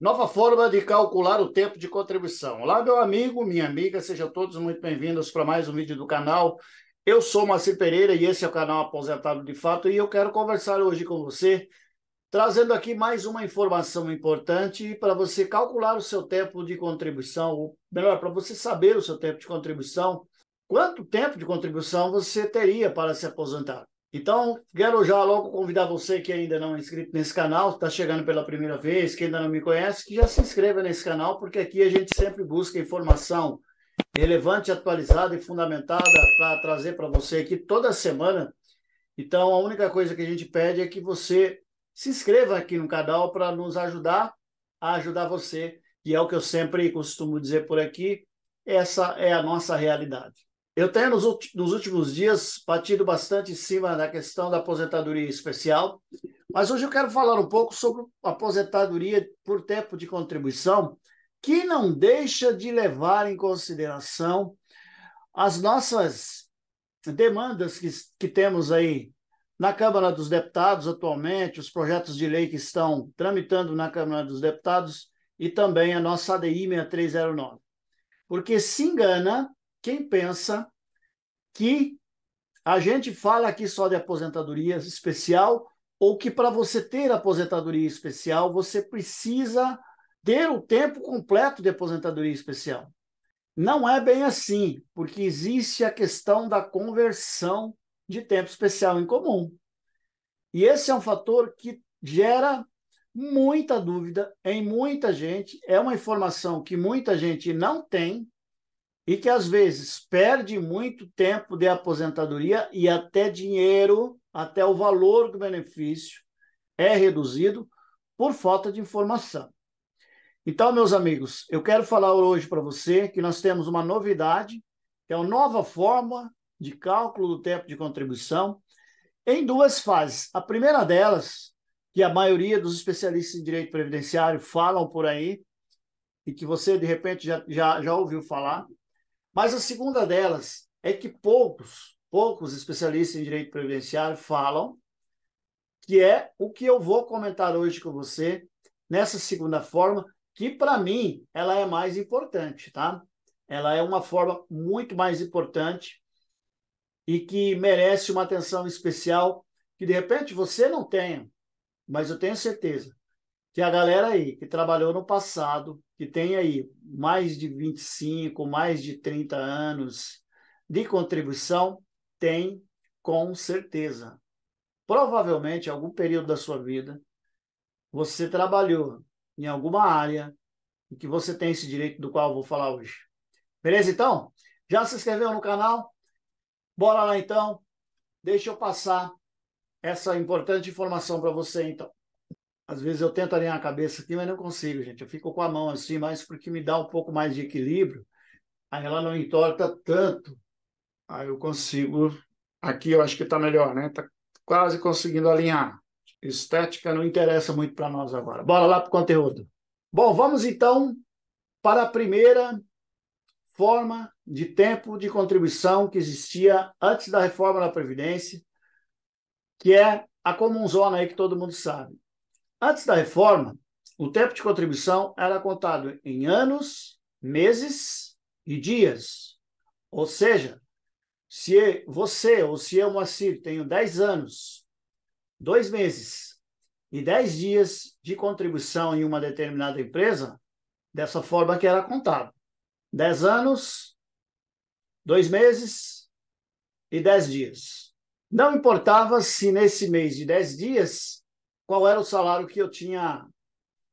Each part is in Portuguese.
Nova forma de calcular o tempo de contribuição. Olá, meu amigo, minha amiga, sejam todos muito bem-vindos para mais um vídeo do canal. Eu sou Márcio Pereira e esse é o canal Aposentado de Fato e eu quero conversar hoje com você, trazendo aqui mais uma informação importante para você calcular o seu tempo de contribuição, ou melhor, para você saber o seu tempo de contribuição, quanto tempo de contribuição você teria para se aposentar. Então, quero já logo convidar você que ainda não é inscrito nesse canal, está chegando pela primeira vez, que ainda não me conhece, que já se inscreva nesse canal, porque aqui a gente sempre busca informação relevante, atualizada e fundamentada para trazer para você aqui toda semana. Então, a única coisa que a gente pede é que você se inscreva aqui no canal para nos ajudar a ajudar você, E é o que eu sempre costumo dizer por aqui, essa é a nossa realidade. Eu tenho nos, nos últimos dias batido bastante em cima da questão da aposentadoria especial, mas hoje eu quero falar um pouco sobre aposentadoria por tempo de contribuição, que não deixa de levar em consideração as nossas demandas que, que temos aí na Câmara dos Deputados atualmente, os projetos de lei que estão tramitando na Câmara dos Deputados e também a nossa ADI 6309. Porque se engana quem pensa que a gente fala aqui só de aposentadoria especial ou que para você ter aposentadoria especial, você precisa ter o tempo completo de aposentadoria especial. Não é bem assim, porque existe a questão da conversão de tempo especial em comum. E esse é um fator que gera muita dúvida em muita gente, é uma informação que muita gente não tem e que às vezes perde muito tempo de aposentadoria e até dinheiro, até o valor do benefício é reduzido por falta de informação. Então, meus amigos, eu quero falar hoje para você que nós temos uma novidade, que é uma nova forma de cálculo do tempo de contribuição em duas fases. A primeira delas, que a maioria dos especialistas em direito previdenciário falam por aí, e que você de repente já, já, já ouviu falar, mas a segunda delas é que poucos, poucos especialistas em direito previdenciário falam, que é o que eu vou comentar hoje com você nessa segunda forma, que para mim ela é mais importante, tá? Ela é uma forma muito mais importante e que merece uma atenção especial que de repente você não tenha, mas eu tenho certeza que a galera aí que trabalhou no passado, que tem aí mais de 25, mais de 30 anos de contribuição, tem com certeza. Provavelmente, em algum período da sua vida, você trabalhou em alguma área e que você tem esse direito do qual eu vou falar hoje. Beleza, então? Já se inscreveu no canal? Bora lá, então. Deixa eu passar essa importante informação para você, então. Às vezes eu tento alinhar a cabeça aqui, mas não consigo, gente. Eu fico com a mão assim, mas porque me dá um pouco mais de equilíbrio, aí ela não entorta tanto. Aí eu consigo. Aqui eu acho que está melhor, né? Está quase conseguindo alinhar. Estética não interessa muito para nós agora. Bora lá para o conteúdo. Bom, vamos então para a primeira forma de tempo de contribuição que existia antes da reforma da Previdência, que é a comunzona aí que todo mundo sabe. Antes da reforma, o tempo de contribuição era contado em anos, meses e dias. Ou seja, se você ou se eu, Moacir, tenho 10 anos, 2 meses e 10 dias de contribuição em uma determinada empresa, dessa forma que era contado. 10 anos, 2 meses e 10 dias. Não importava se nesse mês de 10 dias qual era o salário que eu tinha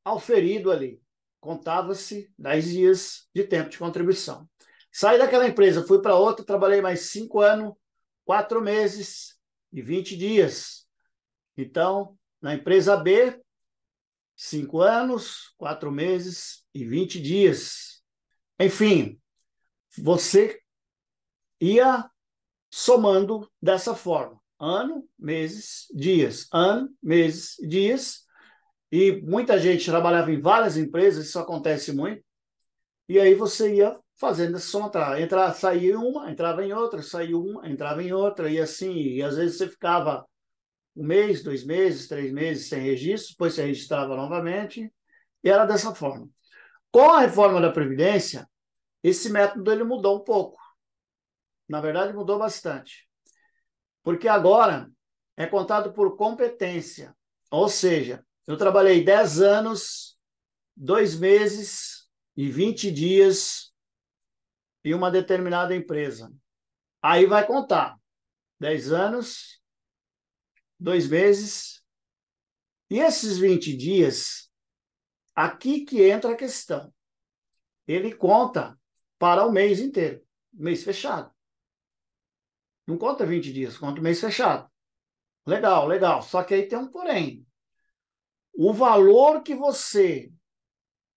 auferido ali. Contava-se 10 dias de tempo de contribuição. Saí daquela empresa, fui para outra, trabalhei mais 5 anos, 4 meses e 20 dias. Então, na empresa B, 5 anos, 4 meses e 20 dias. Enfim, você ia somando dessa forma ano, meses, dias. Ano, meses, dias. E muita gente trabalhava em várias empresas, isso acontece muito. E aí você ia fazendo essa somatória. Entra, saía em uma, entrava em outra, saía uma, entrava em outra, e assim. E às vezes você ficava um mês, dois meses, três meses sem registro, depois você registrava novamente. E era dessa forma. Com a reforma da Previdência, esse método ele mudou um pouco. Na verdade, mudou bastante. Porque agora é contado por competência. Ou seja, eu trabalhei 10 anos, 2 meses e 20 dias em uma determinada empresa. Aí vai contar 10 anos, 2 meses. E esses 20 dias, aqui que entra a questão. Ele conta para o mês inteiro, mês fechado. Não conta 20 dias, conta o mês fechado. Legal, legal. Só que aí tem um porém. O valor que você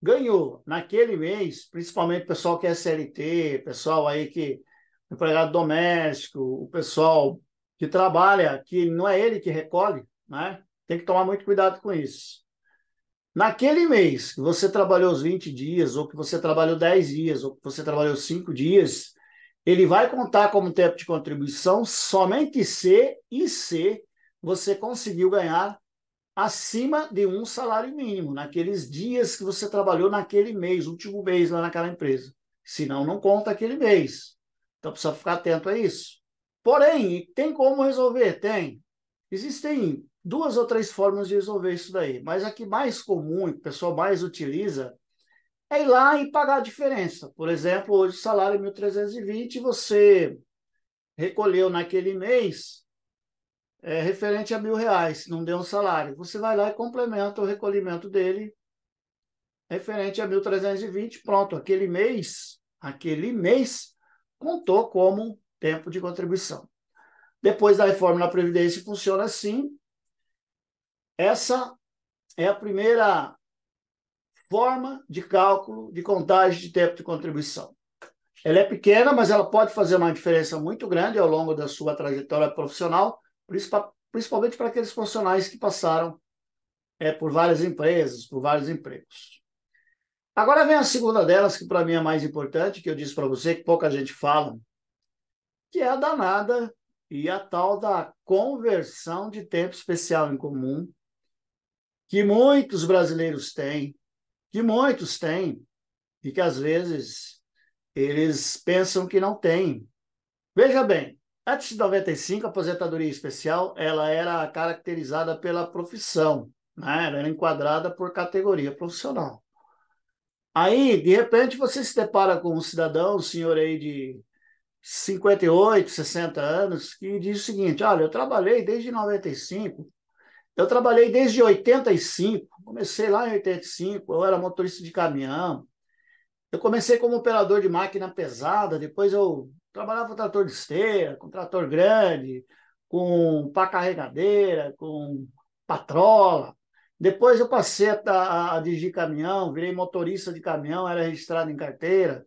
ganhou naquele mês, principalmente o pessoal que é CLT, pessoal aí que empregado doméstico, o pessoal que trabalha, que não é ele que recolhe, né? Tem que tomar muito cuidado com isso. Naquele mês que você trabalhou os 20 dias, ou que você trabalhou 10 dias, ou que você trabalhou 5 dias, ele vai contar como tempo de contribuição somente se e se você conseguiu ganhar acima de um salário mínimo naqueles dias que você trabalhou naquele mês, último mês lá naquela empresa. Senão não conta aquele mês. Então precisa ficar atento a isso. Porém, tem como resolver? Tem. Existem duas ou três formas de resolver isso daí, mas a que mais comum e o pessoal mais utiliza é ir lá e pagar a diferença. Por exemplo, hoje o salário é 1.320, você recolheu naquele mês é, referente a mil reais, não deu um salário. Você vai lá e complementa o recolhimento dele referente a 1.320, pronto, aquele mês, aquele mês contou como tempo de contribuição. Depois da reforma da Previdência funciona assim. Essa é a primeira forma de cálculo de contagem de tempo de contribuição. Ela é pequena, mas ela pode fazer uma diferença muito grande ao longo da sua trajetória profissional, principalmente para aqueles profissionais que passaram é, por várias empresas, por vários empregos. Agora vem a segunda delas, que para mim é mais importante, que eu disse para você, que pouca gente fala, que é a danada e a tal da conversão de tempo especial em comum, que muitos brasileiros têm, que muitos têm e que às vezes eles pensam que não têm. Veja bem, antes de 95, a aposentadoria especial ela era caracterizada pela profissão, né? ela era enquadrada por categoria profissional. Aí, de repente, você se depara com um cidadão, um senhor aí de 58, 60 anos, que diz o seguinte: olha, eu trabalhei desde 95 eu trabalhei desde 85, comecei lá em 85, eu era motorista de caminhão. Eu comecei como operador de máquina pesada, depois eu trabalhava com trator de esteira, com trator grande, com pá carregadeira, com patrola. Depois eu passei a, a, a dirigir caminhão, virei motorista de caminhão, era registrado em carteira.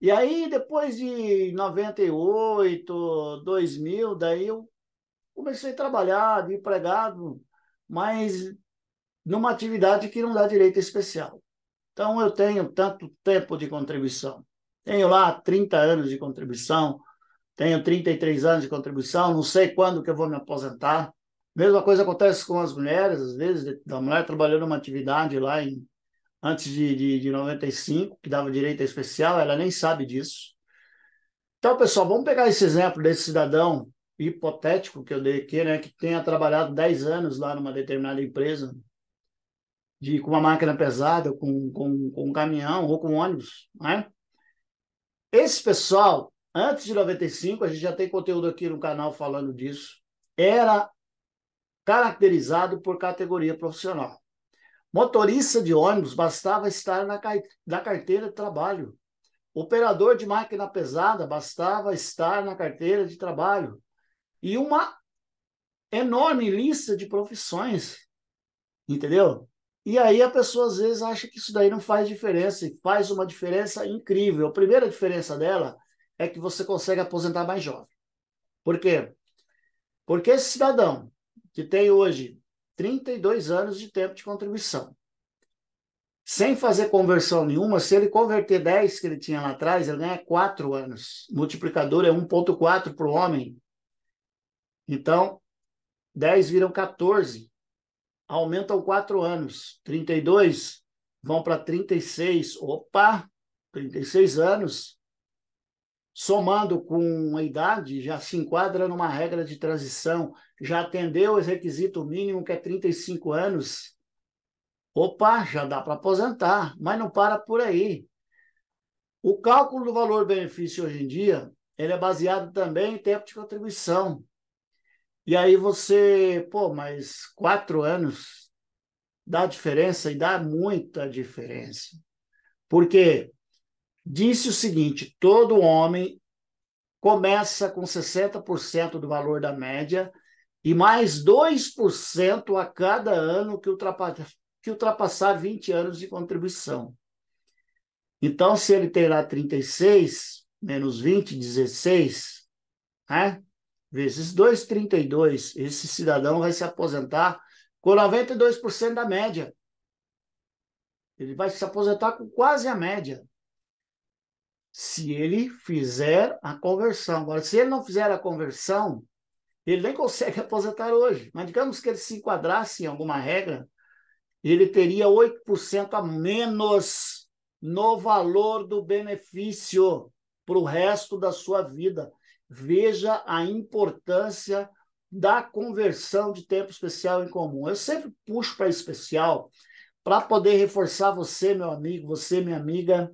E aí, depois de 98, 2000, daí eu comecei a trabalhar de empregado, mas numa atividade que não dá direito especial. Então, eu tenho tanto tempo de contribuição. Tenho lá 30 anos de contribuição, tenho 33 anos de contribuição, não sei quando que eu vou me aposentar. Mesma coisa acontece com as mulheres, às vezes, da mulher trabalhou numa atividade lá em, antes de, de, de 95, que dava direito especial, ela nem sabe disso. Então, pessoal, vamos pegar esse exemplo desse cidadão hipotético que eu dei aqui, né, que tenha trabalhado 10 anos lá numa determinada empresa, de com uma máquina pesada, com, com, com um caminhão ou com ônibus, né? Esse pessoal, antes de 95, a gente já tem conteúdo aqui no canal falando disso, era caracterizado por categoria profissional. Motorista de ônibus bastava estar na, na carteira de trabalho. Operador de máquina pesada bastava estar na carteira de trabalho e uma enorme lista de profissões, entendeu? E aí a pessoa às vezes acha que isso daí não faz diferença, e faz uma diferença incrível. A primeira diferença dela é que você consegue aposentar mais jovem. Por quê? Porque esse cidadão que tem hoje 32 anos de tempo de contribuição, sem fazer conversão nenhuma, se ele converter 10 que ele tinha lá atrás, ele ganha 4 anos. multiplicador é 1,4 para o homem então, 10 viram 14, aumentam 4 anos, 32 vão para 36, opa, 36 anos, somando com a idade, já se enquadra numa regra de transição, já atendeu o requisito mínimo que é 35 anos, opa, já dá para aposentar, mas não para por aí. O cálculo do valor-benefício hoje em dia, ele é baseado também em tempo de contribuição. E aí você, pô, mas quatro anos dá diferença e dá muita diferença. Porque disse o seguinte: todo homem começa com 60% do valor da média e mais 2% a cada ano que ultrapassar, que ultrapassar 20 anos de contribuição. Então, se ele tem lá 36, menos 20, 16, né? vezes 2,32, esse cidadão vai se aposentar com 92% da média. Ele vai se aposentar com quase a média. Se ele fizer a conversão. Agora, se ele não fizer a conversão, ele nem consegue aposentar hoje. Mas digamos que ele se enquadrasse em alguma regra, ele teria 8% a menos no valor do benefício para o resto da sua vida veja a importância da conversão de tempo especial em comum. Eu sempre puxo para especial para poder reforçar você, meu amigo, você, minha amiga,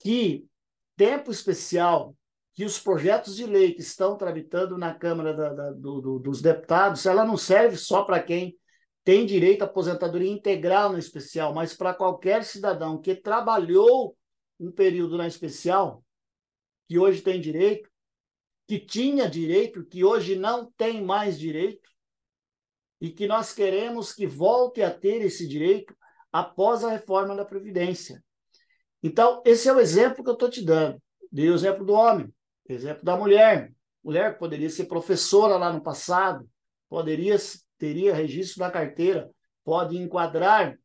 que tempo especial, que os projetos de lei que estão tramitando na Câmara da, da, do, do, dos Deputados, ela não serve só para quem tem direito à aposentadoria integral na especial, mas para qualquer cidadão que trabalhou um período na especial, que hoje tem direito, que tinha direito, que hoje não tem mais direito, e que nós queremos que volte a ter esse direito após a reforma da Previdência. Então, esse é o exemplo que eu estou te dando. Dei o exemplo do homem, exemplo da mulher. Mulher que poderia ser professora lá no passado, poderia teria registro da carteira, pode enquadrar,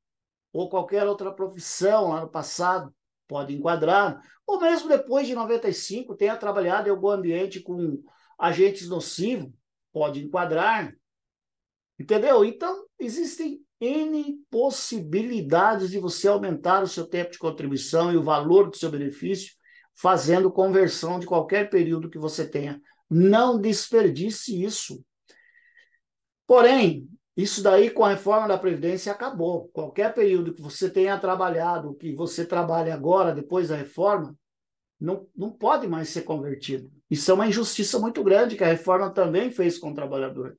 ou qualquer outra profissão lá no passado, pode enquadrar, ou mesmo depois de 95 tenha trabalhado em algum ambiente com agentes nocivos, pode enquadrar. Entendeu? Então, existem N possibilidades de você aumentar o seu tempo de contribuição e o valor do seu benefício, fazendo conversão de qualquer período que você tenha. Não desperdice isso. Porém, isso daí, com a reforma da Previdência, acabou. Qualquer período que você tenha trabalhado, que você trabalhe agora, depois da reforma, não, não pode mais ser convertido. Isso é uma injustiça muito grande que a reforma também fez com o trabalhador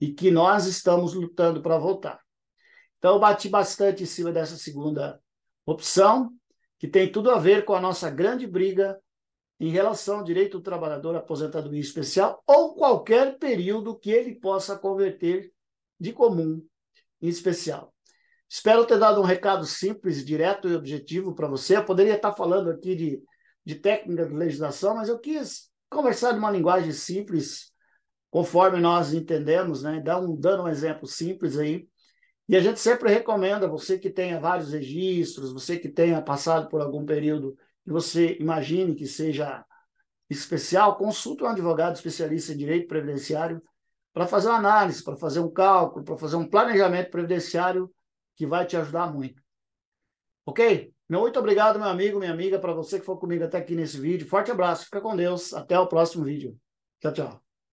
e que nós estamos lutando para voltar. Então, eu bati bastante em cima dessa segunda opção, que tem tudo a ver com a nossa grande briga em relação ao direito do trabalhador aposentado em especial ou qualquer período que ele possa converter de comum em especial. Espero ter dado um recado simples, direto e objetivo para você. Eu poderia estar falando aqui de, de técnica de legislação, mas eu quis conversar de uma linguagem simples, conforme nós entendemos, né? Dá um, dando um exemplo simples aí. E a gente sempre recomenda, você que tenha vários registros, você que tenha passado por algum período que você imagine que seja especial, consulte um advogado especialista em direito previdenciário para fazer uma análise, para fazer um cálculo, para fazer um planejamento previdenciário que vai te ajudar muito. Ok? Meu muito obrigado, meu amigo, minha amiga, para você que foi comigo até aqui nesse vídeo. Forte abraço, fica com Deus, até o próximo vídeo. Tchau, tchau.